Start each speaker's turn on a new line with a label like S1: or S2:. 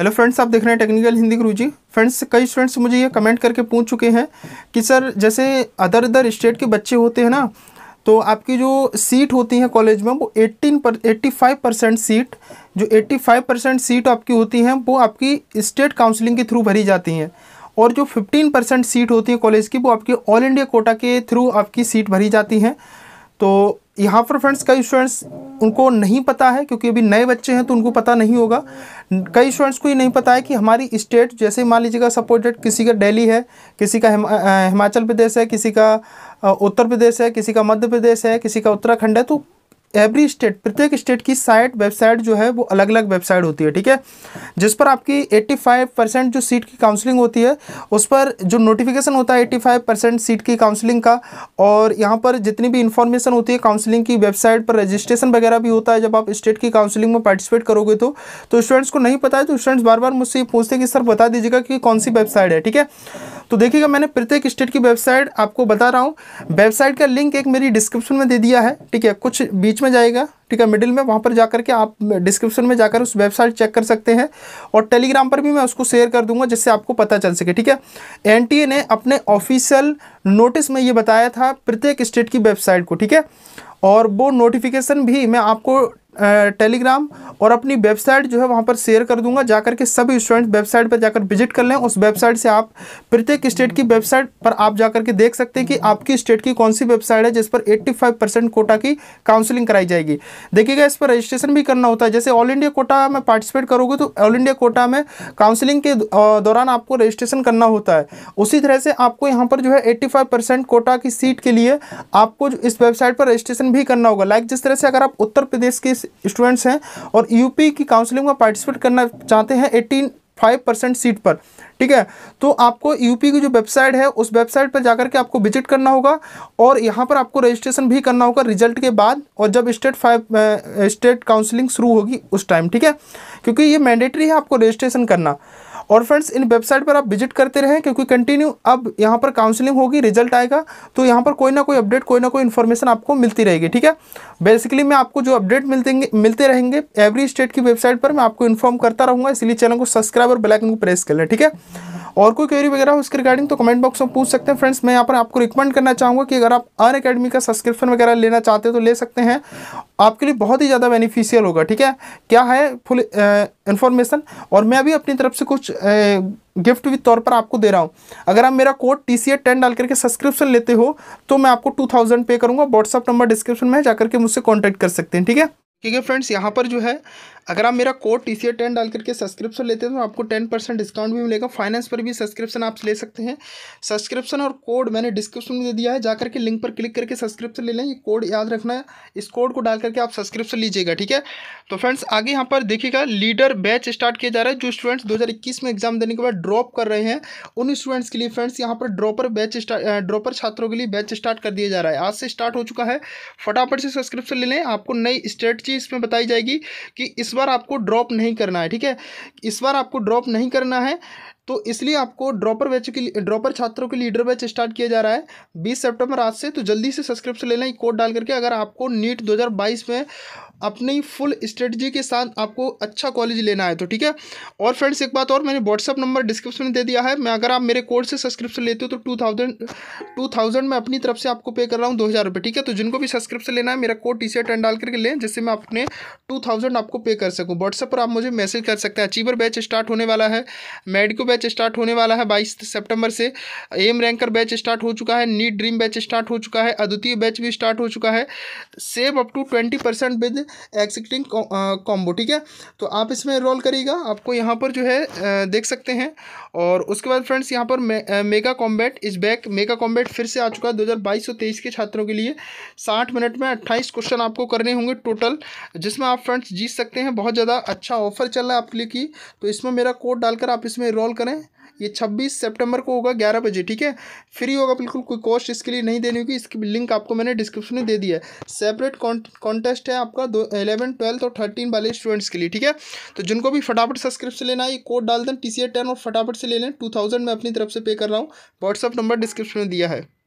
S1: hello friends आप देख रहे हैं टेक्निकल हिंदी गुरु जी फ्रेंड्स कई स्टूडेंट्स मुझे ये कमेंट करके पूछ चुके हैं कि सर जैसे अदर अदर स्टेट के बच्चे होते हैं ना तो आपकी जो सीट होती है कॉलेज में वो 18 पर 85 परसेंट सीट जो 85 परसेंट सीट आपकी होती हैं वो आपकी स्टेट काउंसलिंग के थ्रू भरी जाती हैं और जो 15 परसेंट सीट होती है कॉलेज की वो आपकी ऑल इंडिया कोटा के थ्रू आपकी सीट भरी जाती हैं तो यहाँ पर फ्रेंड्स कई स्टूडेंट्स उनको नहीं पता है क्योंकि अभी नए बच्चे हैं तो उनको पता नहीं होगा कई स्टूडेंट्स को ये नहीं पता है कि हमारी स्टेट जैसे मान लीजिएगा सपोर्टेड किसी का दिल्ली है किसी का हिमाचल प्रदेश है किसी का उत्तर प्रदेश है किसी का मध्य प्रदेश है किसी का उत्तराखंड है तो एवरी स्टेट प्रत्येक स्टेट की साइट वेबसाइट जो है वो अलग अलग वेबसाइट होती है ठीक है जिस पर आपकी 85 परसेंट जो सीट की काउंसलिंग होती है उस पर जो नोटिफिकेशन होता है 85 परसेंट सीट की काउंसलिंग का और यहाँ पर जितनी भी इंफॉर्मेशन होती है काउंसलिंग की वेबसाइट पर रजिस्ट्रेशन वगैरह भी होता है जब आप स्टेट की काउंसलिंग में पार्टिसिपेट करोगे तो तो स्टूडेंट्स को नहीं पता है तो स्टूडेंट्स बार बार मुझसे पूछते हैं कि सर बता दीजिएगा कि कौन सी वेबसाइट है ठीक है तो देखिएगा मैंने प्रत्येक स्टेट की वेबसाइट आपको बता रहा हूँ वेबसाइट का लिंक एक मेरी डिस्क्रिप्शन में दे दिया है ठीक है कुछ बीच बीच में जाएगा ठीक है मिडिल में वहाँ पर जाकर के आप डिस्क्रिप्शन में जाकर उस वेबसाइट चेक कर सकते हैं और टेलीग्राम पर भी मैं उसको शेयर कर दूंगा जिससे आपको पता चल सके ठीक है एनटीए ने अपने ऑफिशियल नोटिस में ये बताया था प्रत्येक स्टेट की वेबसाइट को ठीक है और वो नोटिफिकेशन भी मैं आपको टेलीग्राम और अपनी वेबसाइट जो है वहाँ पर शेयर कर दूंगा जाकर के सभी स्टूडेंट्स वेबसाइट पर जाकर विजिट कर लें उस वेबसाइट से आप प्रत्येक स्टेट की वेबसाइट पर आप जा करके देख सकते हैं कि आपकी स्टेट की कौन सी वेबसाइट है जिस पर 85 परसेंट कोटा की काउंसलिंग कराई जाएगी देखिएगा इस पर रजिस्ट्रेशन भी करना होता है जैसे ऑल इंडिया कोटा में पार्टिसिपेट करोगे तो ऑल इंडिया कोटा में काउंसलिंग के दौरान आपको रजिस्ट्रेशन करना होता है उसी तरह से आपको यहाँ पर जो है एट्टी कोटा की सीट के लिए आपको इस वेबसाइट पर रजिस्ट्रेशन भी करना होगा लाइक जिस तरह से अगर आप उत्तर प्रदेश की स्टूडेंट्स हैं और यूपी की काउंसलिंग में पार्टिसिपेट करना चाहते हैं एटीन फाइव परसेंट सीट पर ठीक है तो आपको यूपी की जो वेबसाइट है उस वेबसाइट पर जाकर के आपको विजिट करना होगा और यहाँ पर आपको रजिस्ट्रेशन भी करना होगा रिजल्ट के बाद और जब स्टेट फाइव स्टेट काउंसलिंग शुरू होगी उस टाइम ठीक है क्योंकि ये मैंडेटरी है आपको रजिस्ट्रेशन करना और फ्रेंड्स इन वेबसाइट पर आप विजिट करते रहें क्योंकि कंटिन्यू अब यहाँ पर काउंसलिंग होगी रिजल्ट आएगा तो यहाँ पर कोई ना कोई अपडेट कोई ना कोई इन्फॉर्मेशन आपको मिलती रहेगी ठीक है बेसिकली मैं आपको जो अपडेट मिलते मिलते रहेंगे एवरी स्टेट की वेबसाइट पर मैं आपको इन्फॉर्म करता रहूँगा इसलिए चैनल को सब्सक्राइब और बेलाइकन को प्रेस कर लें ठीक है और कोई क्वेरी वगैरह हो उसके रिगार्डिंग तो कमेंट बॉक्स में पूछ सकते हैं फ्रेंड्स मैं यहाँ पर आपको रिकमेंड करना चाहूँगा कि अगर आप अन अकेडमी का सब्सक्रिप्शन वगैरह लेना चाहते हो तो ले सकते हैं आपके लिए बहुत ही ज़्यादा बेनिफिशियल होगा ठीक है क्या है फुल इन्फॉर्मेशन और मैं अभी अपनी तरफ से कुछ ए, गिफ्ट भी तौर पर आपको दे रहा हूँ अगर आप मेरा कोड टी सी टेन डाल करके सब्सक्रिप्शन लेते हो तो मैं आपको टू थाउजेंड पे करूँगा व्हाट्सअप नंबर डिस्क्रिप्शन में जाकर के मुझसे कॉन्टैक्ट कर सकते हैं ठीक है ठीक है फ्रेंड्स यहाँ पर जो है अगर आप मेरा कोड टी सी टेन डाल करके सब्सक्रिप्शन लेते हैं तो आपको टेन परसेंट डिस्काउंट भी मिलेगा फाइनेंस पर भी सब्सक्रिप्शन आप ले सकते हैं सब्सक्रिप्शन और कोड मैंने डिस्क्रिप्शन में दे दिया है जाकर के लिंक पर क्लिक करके सब्सक्रिप्शन ले लें ये कोड याद रखना है इस कोड को डाल करके आप सब्सक्रिप्शन लीजिएगा ठीक है तो फ्रेंड्स आगे यहाँ पर देखिएगा लीडर बैच स्टार्ट किया जा रहा है जो स्टूडेंट्स दो में एग्जाम देने के बाद ड्रॉप कर रहे हैं उन स्टूडेंट्स के लिए फ्रेंड्स यहाँ पर ड्रॉपर बैच ड्रॉपर छात्रों के लिए बैच स्टार्ट कर दिया जा रहा है आज से स्टार्ट हो चुका है फटाफट से सब्सक्रिप्शन ले लें आपको नई स्ट्रेटजी इसमें बताई जाएगी कि इस बार आपको ड्रॉप नहीं करना है ठीक है इस बार आपको ड्रॉप नहीं करना है तो इसलिए आपको ड्रॉपर बैच के ड्रॉपर छात्रों के लीडर बैच स्टार्ट किया जा रहा है 20 सितंबर आज से तो जल्दी से सब्सक्रिप्शन लेना कोड डाल करके अगर आपको नीट 2022 में अपनी फुल स्ट्रेटजी के साथ आपको अच्छा कॉलेज लेना है तो ठीक है और फ्रेंड्स एक बात और मैंने व्हाट्सअप नंबर डिस्क्रिप्शन में दे दिया है मैं अगर आप मेरे कोर्स से सब्सक्रिप्शन लेते हो तो टू थाउजेंड टू थाउजेंड मैं अपनी तरफ से आपको पे कर रहा हूँ दो हज़ार रुपये ठीक है तो जिनको भी सब्सक्रिप्शन लेना है मेरा कोड टी शर्ट एंड डाल करके लें जिससे मैं अपने टू थाउजेंड आपको पे कर सकूँ व्हाट्सअप पर आप मुझे मैसेज कर सकते हैं अचीवर बैच स्टार्ट होने वाला है मेडिको बैच स्टार्ट होने वाला है बाईस सेप्टेम्बर से एम रैंकर बैच स्टार्ट हो चुका है नीट ड्रीम बैच स्टार्ट हो चुका है अद्वितीय बैच भी स्टार्ट हो चुका है save up to twenty percent with exciting combo uh, ठीक है तो आप इसमें रोल करिएगा आपको यहाँ पर जो है देख सकते हैं और उसके बाद फ्रेंड्स यहाँ पर मे, mega combat is back mega combat फिर से आ चुका है दो हज़ार बाईस तेईस के छात्रों के लिए साठ मिनट में अट्ठाईस क्वेश्चन आपको करने होंगे टोटल जिसमें आप फ्रेंड्स जीत सकते हैं बहुत ज़्यादा अच्छा ऑफर चल रहा है आपके लिए की तो इसमें मेरा कोड डालकर आप इसमें इनरोल करें ये 26 सितंबर को होगा 11 बजे ठीक है फ्री होगा बिल्कुल कोई कॉस्ट इसके लिए नहीं देनी होगी इसकी लिंक आपको मैंने डिस्क्रिप्शन में दे दिया है सेपरेट कॉन्टेस्ट है आपका दो एलेवन ट्वेल्थ और थर्टीन वाले स्टूडेंट्स के लिए ठीक है तो जिनको भी फटाफट सब्सक्रिप्शन लेना है ये कोड डाल दें टी सी और फटाफट से ले लें टू थाउजेंड मैं अपनी तरफ से पे कर रहा हूँ व्हाट्सअप नंबर डिस्क्रिप्शन में दिया है